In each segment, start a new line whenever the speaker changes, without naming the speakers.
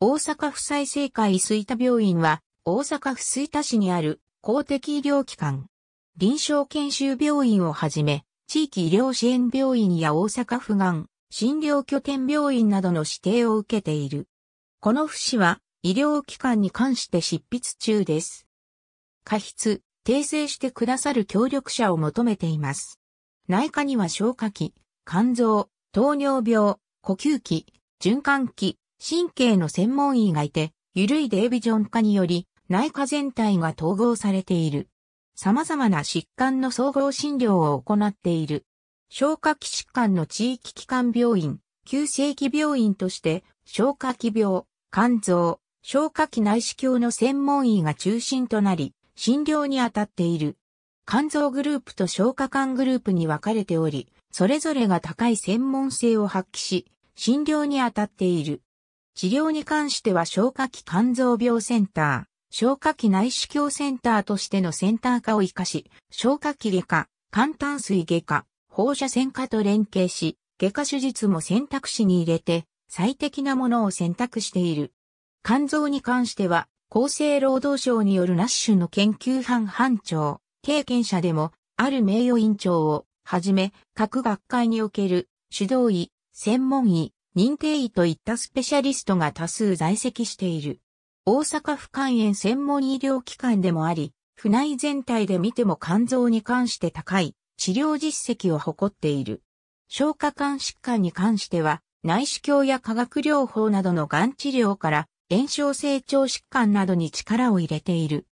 大阪府済生会吹田病院は、大阪府吹田市にある公的医療機関、臨床研修病院をはじめ、地域医療支援病院や大阪府がん、診療拠点病院などの指定を受けている。この府市は、医療機関に関して執筆中です。過筆、訂正してくださる協力者を求めています。内科には消化器、肝臓、糖尿病、呼吸器、循環器、神経の専門医がいて、緩いデービジョン化により、内科全体が統合されている。様々な疾患の総合診療を行っている。消化器疾患の地域機関病院、急性期病院として、消化器病、肝臓、消化器内視鏡の専門医が中心となり、診療に当たっている。肝臓グループと消化管グループに分かれており、それぞれが高い専門性を発揮し、診療に当たっている。治療に関しては消化器肝臓病センター、消化器内視鏡センターとしてのセンター化を活かし、消化器外科、肝胆水外科、放射線科と連携し、外科手術も選択肢に入れて、最適なものを選択している。肝臓に関しては、厚生労働省によるナッシュの研究班班長、経験者でも、ある名誉院長を、はじめ、各学会における、指導医、専門医、認定医といったスペシャリストが多数在籍している。大阪府肝炎専門医療機関でもあり、府内全体で見ても肝臓に関して高い治療実績を誇っている。消化管疾患に関しては、内視鏡や化学療法などのがん治療から炎症性腸疾患などに力を入れている。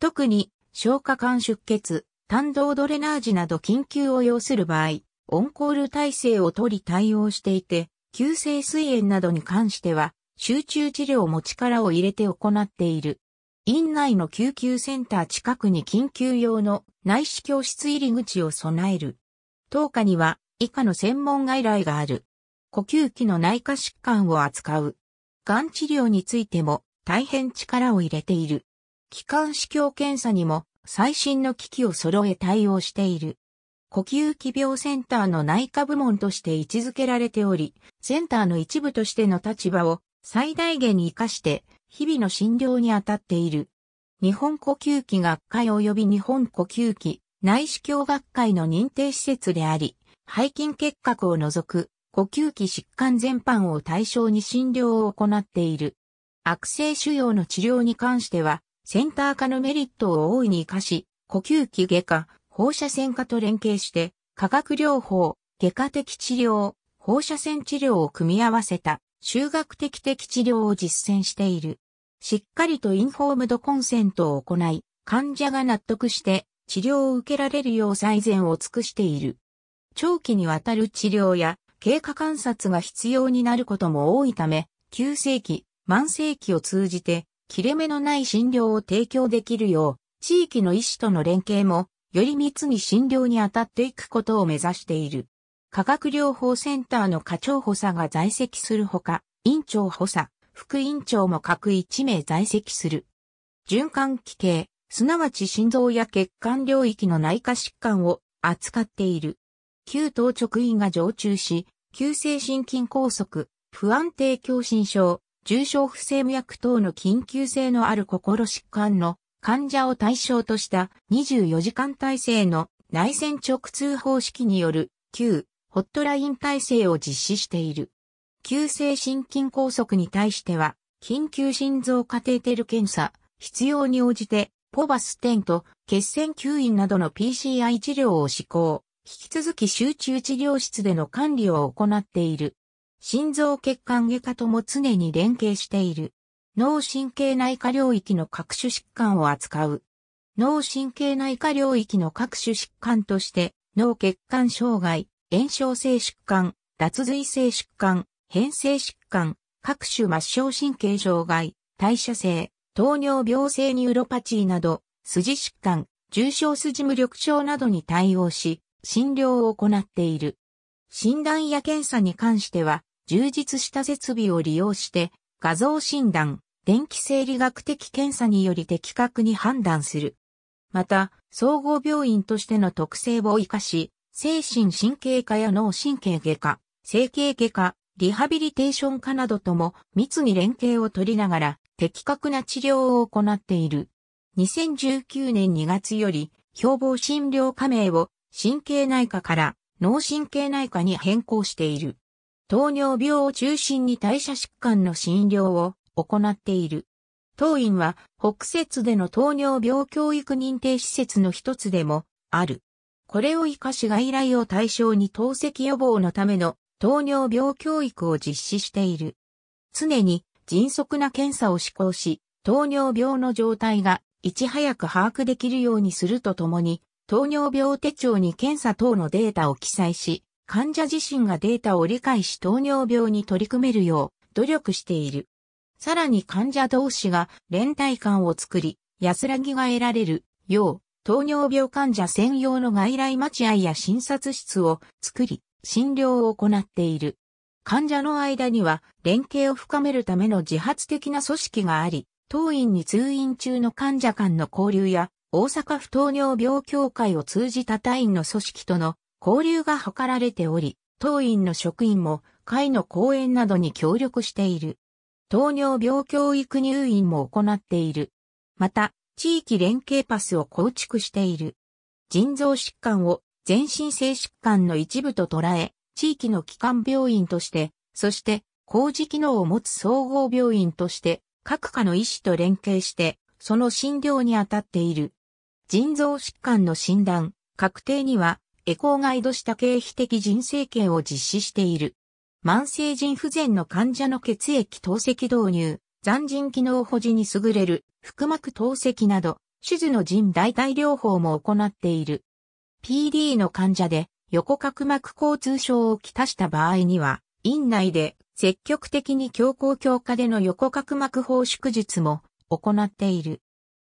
特に消化管出血、単動ドレナージなど緊急を要する場合、オンコール体制を取り対応していて、急性水炎などに関しては、集中治療も力を入れて行っている。院内の救急センター近くに緊急用の内視鏡室入り口を備える。当科には以下の専門外来がある。呼吸器の内科疾患を扱う。がん治療についても大変力を入れている。気管支鏡検査にも最新の機器を揃え対応している。呼吸器病センターの内科部門として位置づけられており、センターの一部としての立場を最大限に活かして、日々の診療に当たっている。日本呼吸器学会及び日本呼吸器内視鏡学会の認定施設であり、背筋結核を除く呼吸器疾患全般を対象に診療を行っている。悪性腫瘍の治療に関しては、センター化のメリットを大いに活かし、呼吸器外科、放射線科と連携して、化学療法、外科的治療、放射線治療を組み合わせた、修学的的治療を実践している。しっかりとインフォームドコンセントを行い、患者が納得して治療を受けられるよう最善を尽くしている。長期にわたる治療や経過観察が必要になることも多いため、急性期、慢性期を通じて切れ目のない診療を提供できるよう、地域の医師との連携もより密に診療に当たっていくことを目指している。化学療法センターの課長補佐が在籍するほか、院長補佐、副院長も各1名在籍する。循環器系、すなわち心臓や血管領域の内科疾患を扱っている。旧当直院が常駐し、急性心筋梗塞、不安定狭心症、重症不整脈等の緊急性のある心疾患の患者を対象とした24時間体制の内線直通方式による旧ホットライン体制を実施している。急性心筋梗塞に対しては、緊急心臓カテーテル検査、必要に応じて、ポバステント、血栓吸引などの PCI 治療を施行、引き続き集中治療室での管理を行っている。心臓血管外科とも常に連携している。脳神経内科領域の各種疾患を扱う。脳神経内科領域の各種疾患として、脳血管障害、炎症性疾患、脱髄性疾患、変性疾患、各種末梢神経障害、代謝性、糖尿病性ニューロパチーなど、筋疾患、重症筋無力症などに対応し、診療を行っている。診断や検査に関しては、充実した設備を利用して、画像診断、電気生理学的検査により的確に判断する。また、総合病院としての特性を活かし、精神神経科や脳神経外科、整形外科、リハビリテーション科などとも密に連携を取りながら的確な治療を行っている。2019年2月より標榜診療科名を神経内科から脳神経内科に変更している。糖尿病を中心に代謝疾患の診療を行っている。当院は北節での糖尿病教育認定施設の一つでもある。これを生かし外来を対象に透析予防のための糖尿病教育を実施している。常に迅速な検査を施行し、糖尿病の状態がいち早く把握できるようにするとともに、糖尿病手帳に検査等のデータを記載し、患者自身がデータを理解し糖尿病に取り組めるよう努力している。さらに患者同士が連帯感を作り、安らぎが得られるよう、糖尿病患者専用の外来待合や診察室を作り、診療を行っている。患者の間には連携を深めるための自発的な組織があり、当院に通院中の患者間の交流や、大阪府糖尿病協会を通じた他院の組織との交流が図られており、当院の職員も会の講演などに協力している。糖尿病教育入院も行っている。また、地域連携パスを構築している。腎臓疾患を全身性疾患の一部と捉え、地域の基幹病院として、そして工事機能を持つ総合病院として、各科の医師と連携して、その診療に当たっている。腎臓疾患の診断、確定には、エコーガイドした経費的人生権を実施している。慢性腎不全の患者の血液透析導入、残腎機能保持に優れる、腹膜透析など、手術の腎代替療法も行っている。PD の患者で横隔膜交通症をきたした場合には、院内で積極的に強行強化での横隔膜放縮術も行っている。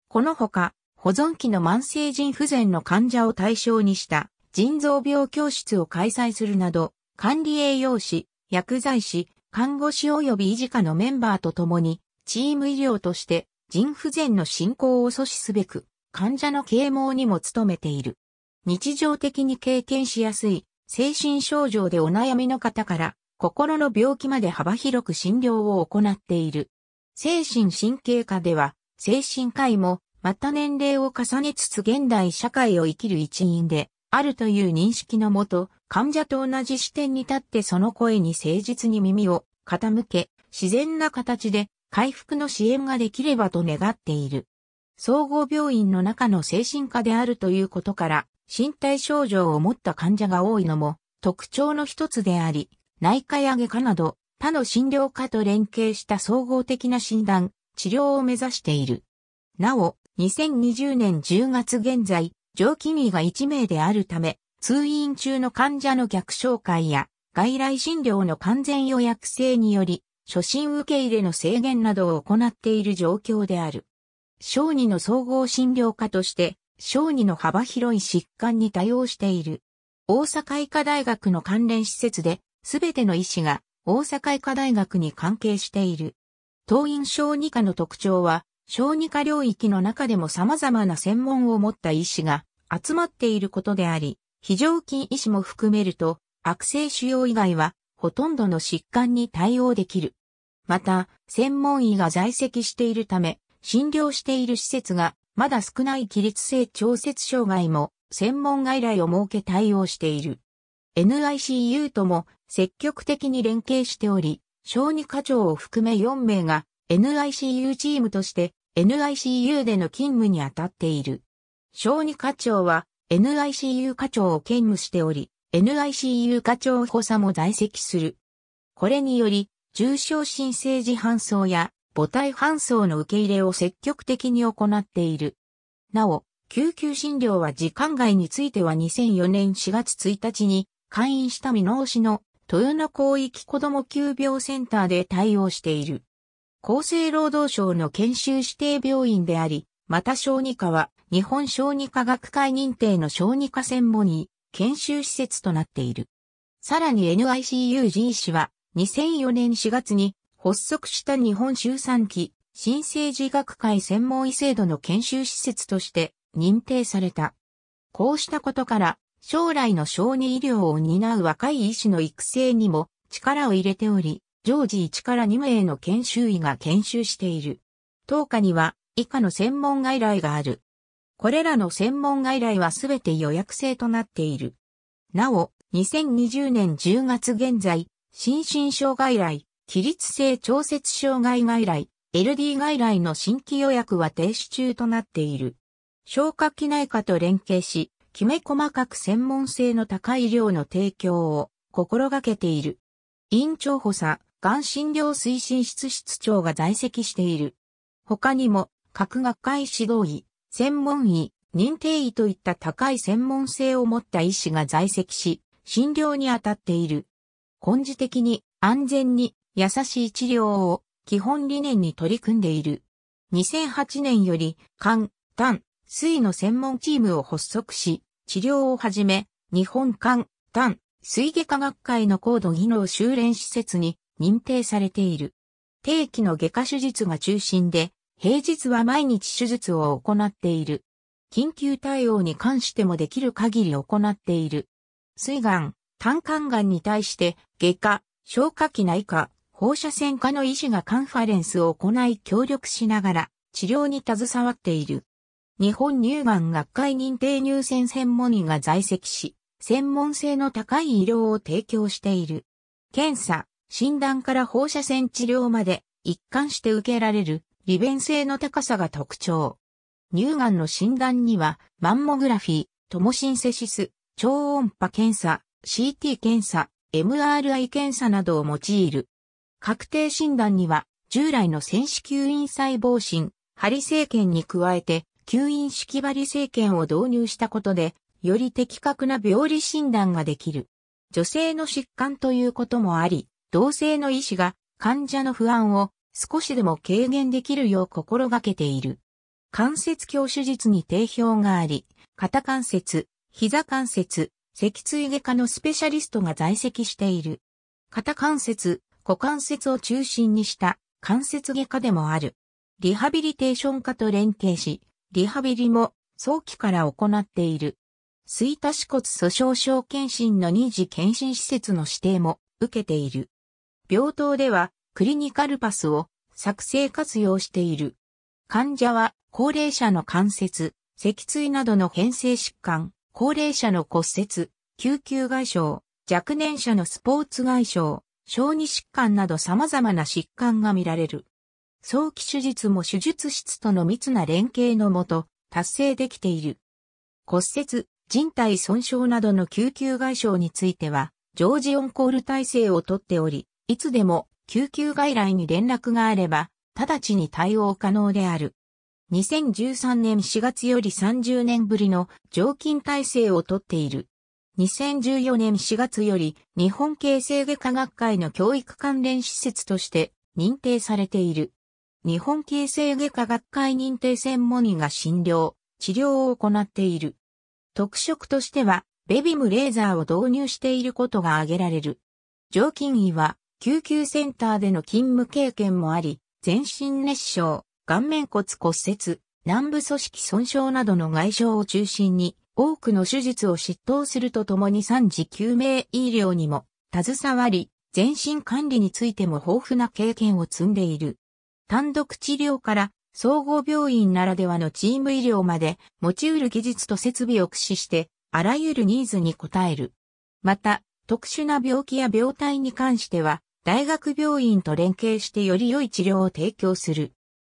このほか、保存期の慢性腎不全の患者を対象にした腎臓病教室を開催するなど、管理栄養士、薬剤師、看護師及び医事課のメンバーと共に、チーム医療として腎不全の進行を阻止すべく、患者の啓蒙にも努めている。日常的に経験しやすい精神症状でお悩みの方から心の病気まで幅広く診療を行っている。精神神経科では精神科医もまた年齢を重ねつつ現代社会を生きる一員であるという認識のもと、患者と同じ視点に立ってその声に誠実に耳を傾け、自然な形で回復の支援ができればと願っている。総合病院の中の精神科であるということから、身体症状を持った患者が多いのも特徴の一つであり、内科や外科など他の診療科と連携した総合的な診断、治療を目指している。なお、2020年10月現在、上記医が1名であるため、通院中の患者の逆紹介や外来診療の完全予約制により、初診受け入れの制限などを行っている状況である。小児の総合診療科として、小児の幅広い疾患に対応している。大阪医科大学の関連施設で、すべての医師が大阪医科大学に関係している。当院小児科の特徴は、小児科領域の中でも様々な専門を持った医師が集まっていることであり、非常勤医師も含めると、悪性腫瘍以外はほとんどの疾患に対応できる。また、専門医が在籍しているため、診療している施設がまだ少ない起立性調節障害も専門外来を設け対応している。NICU とも積極的に連携しており、小児科長を含め4名が NICU チームとして NICU での勤務に当たっている。小児課長は NICU 課長を兼務しており、NICU 課長補佐も在籍する。これにより、重症新生児搬送や母体搬送の受け入れを積極的に行っている。なお、救急診療は時間外については2004年4月1日に会員した見直しの豊野広域子ども急病センターで対応している。厚生労働省の研修指定病院であり、また小児科は日本小児科学会認定の小児科専門医、研修施設となっている。さらに NICUG 医師は2004年4月に発足した日本周産期新生児学会専門医制度の研修施設として認定された。こうしたことから、将来の小児医療を担う若い医師の育成にも力を入れており、常時1から2名の研修医が研修している。当科には以下の専門外来がある。これらの専門外来はすべて予約制となっている。なお、2020年10月現在、心身障害来、起立性調節障害外来、LD 外来の新規予約は停止中となっている。消化器内科と連携し、きめ細かく専門性の高い量の提供を心がけている。院長補佐、がん診療推進室室長が在籍している。他にも、各学会指導医、専門医、認定医といった高い専門性を持った医師が在籍し、診療に当たっている。根治的に安全に優しい治療を基本理念に取り組んでいる。2008年より、肝、胆、水の専門チームを発足し、治療をはじめ、日本肝、胆、水外科学会の高度技能修練施設に認定されている。定期の外科手術が中心で、平日は毎日手術を行っている。緊急対応に関してもできる限り行っている。水がん、胆管癌に対して、外科、消化器内科、放射線科の医師がカンファレンスを行い協力しながら治療に携わっている。日本乳がん学会認定乳腺専門医が在籍し、専門性の高い医療を提供している。検査、診断から放射線治療まで一貫して受けられる利便性の高さが特徴。乳がんの診断には、マンモグラフィー、トモシンセシス、超音波検査、CT 検査、MRI 検査などを用いる。確定診断には、従来の選子吸引細胞診、針生検に加えて、吸引式針生検を導入したことで、より的確な病理診断ができる。女性の疾患ということもあり、同性の医師が患者の不安を少しでも軽減できるよう心がけている。関節鏡手術に定評があり、肩関節、膝関節、脊椎外科のスペシャリストが在籍している。肩関節、股関節を中心にした関節外科でもある。リハビリテーション科と連携し、リハビリも早期から行っている。水多子骨粗鬆症検診の二次検診施設の指定も受けている。病棟ではクリニカルパスを作成活用している。患者は高齢者の関節、脊椎などの変性疾患、高齢者の骨折、救急外傷、若年者のスポーツ外傷、小児疾患など様々な疾患が見られる。早期手術も手術室との密な連携のもと達成できている。骨折、人体損傷などの救急外傷については、常時オンコール体制をとっており、いつでも救急外来に連絡があれば、直ちに対応可能である。2013年4月より30年ぶりの常勤体制をとっている。2014年4月より日本形成外科学会の教育関連施設として認定されている。日本形成外科学会認定専門医が診療、治療を行っている。特色としては、ベビムレーザーを導入していることが挙げられる。常勤医は、救急センターでの勤務経験もあり、全身熱傷、顔面骨骨折、南部組織損傷などの外傷を中心に、多くの手術を執刀するとともに3時救命医療にも携わり、全身管理についても豊富な経験を積んでいる。単独治療から総合病院ならではのチーム医療まで持ち得る技術と設備を駆使して、あらゆるニーズに応える。また、特殊な病気や病態に関しては、大学病院と連携してより良い治療を提供する。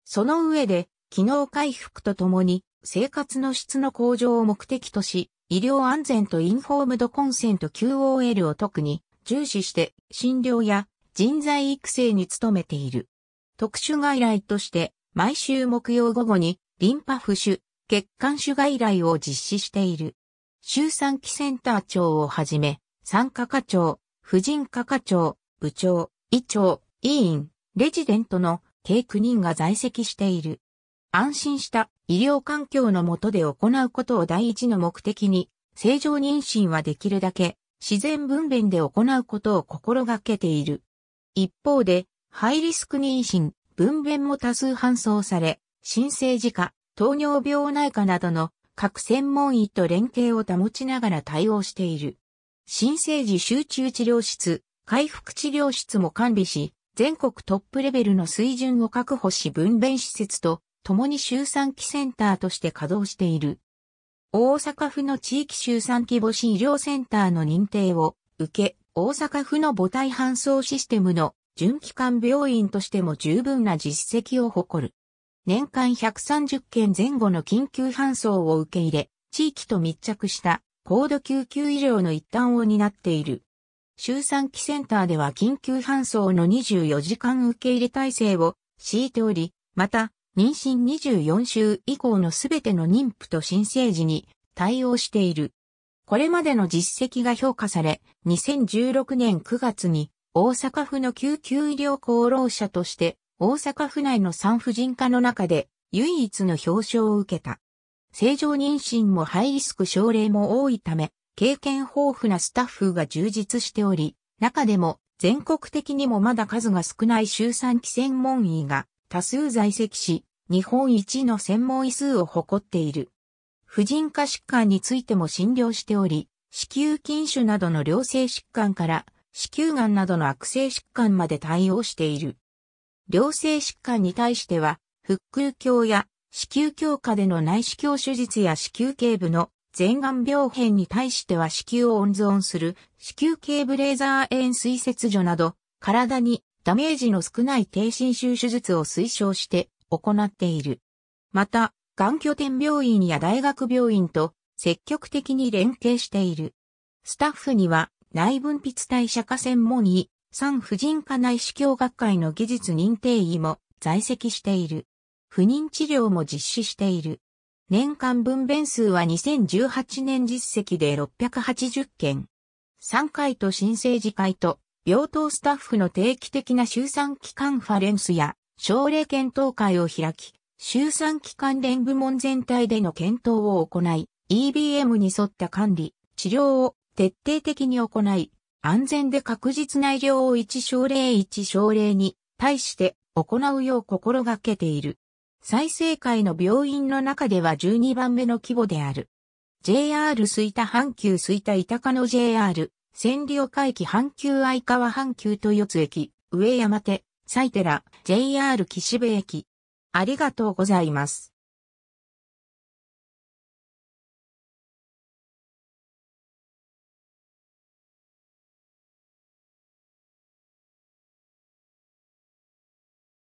その上で、機能回復とともに、生活の質の向上を目的とし、医療安全とインフォームドコンセント QOL を特に重視して診療や人材育成に努めている。特殊外来として毎週木曜午後にリンパ浮腫、血管腫外来を実施している。周産期センター長をはじめ、産科課長、婦人科課長、部長、委長、委員、レジデントの計9人が在籍している。安心した医療環境の下で行うことを第一の目的に、正常妊娠はできるだけ自然分娩で行うことを心がけている。一方で、ハイリスク妊娠、分娩も多数搬送され、新生児科、糖尿病内科などの各専門医と連携を保ちながら対応している。新生児集中治療室、回復治療室も完備し、全国トップレベルの水準を確保し分娩施設と共に周産期センターとして稼働している。大阪府の地域周産期母子医療センターの認定を受け、大阪府の母体搬送システムの準期間病院としても十分な実績を誇る。年間130件前後の緊急搬送を受け入れ、地域と密着した高度救急医療の一端を担っている。周産期センターでは緊急搬送の24時間受け入れ体制を敷いており、また、妊娠24週以降のすべての妊婦と新生児に対応している。これまでの実績が評価され、2016年9月に大阪府の救急医療功労者として大阪府内の産婦人科の中で唯一の表彰を受けた。正常妊娠もハイリスク症例も多いため、経験豊富なスタッフが充実しており、中でも全国的にもまだ数が少ない周産期専門医が多数在籍し、日本一の専門医数を誇っている。婦人科疾患についても診療しており、子宮筋腫などの良性疾患から子宮癌などの悪性疾患まで対応している。良性疾患に対しては、腹腔鏡や子宮鏡下での内視鏡手術や子宮頸部の全眼病変に対しては子宮を温存する子宮頸ブレーザー炎水切除など、体にダメージの少ない低侵襲手術を推奨して行っている。また、眼拠点病院や大学病院と積極的に連携している。スタッフには内分泌代謝科専門医、産婦人科内視鏡学会の技術認定医も在籍している。不妊治療も実施している。年間分娩数は2018年実績で680件。3回と新生児会と、病棟スタッフの定期的な集産期間ファレンスや、症例検討会を開き、集産期間連部門全体での検討を行い、EBM に沿った管理、治療を徹底的に行い、安全で確実な医療を1症例1症例に対して行うよう心がけている。再生会の病院の中では12番目の規模である。JR 吹田阪急吹田板鹿の JR、千里岡駅阪急相川阪急豊津駅、上山手、埼寺、JR 岸部駅。ありがとうございます。